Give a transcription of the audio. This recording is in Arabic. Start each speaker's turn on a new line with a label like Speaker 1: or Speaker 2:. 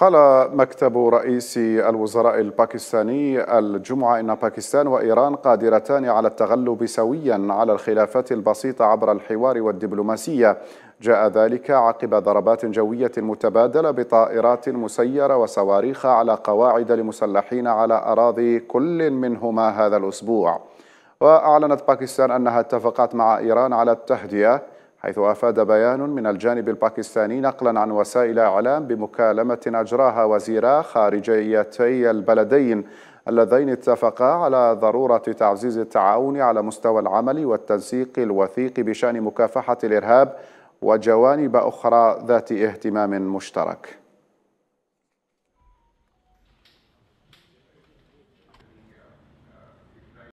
Speaker 1: قال مكتب رئيس الوزراء الباكستاني الجمعة إن باكستان وإيران قادرتان على التغلب سويا على الخلافات البسيطة عبر الحوار والدبلوماسية جاء ذلك عقب ضربات جوية متبادلة بطائرات مسيرة وصواريخ على قواعد لمسلحين على أراضي كل منهما هذا الأسبوع وأعلنت باكستان أنها اتفقت مع إيران على التهدئة حيث أفاد بيان من الجانب الباكستاني نقلا عن وسائل إعلام بمكالمة أجراها وزيرا خارجيتي البلدين اللذين اتفقا على ضرورة تعزيز التعاون على مستوى العمل والتنسيق الوثيق بشأن مكافحة الإرهاب وجوانب أخرى ذات اهتمام مشترك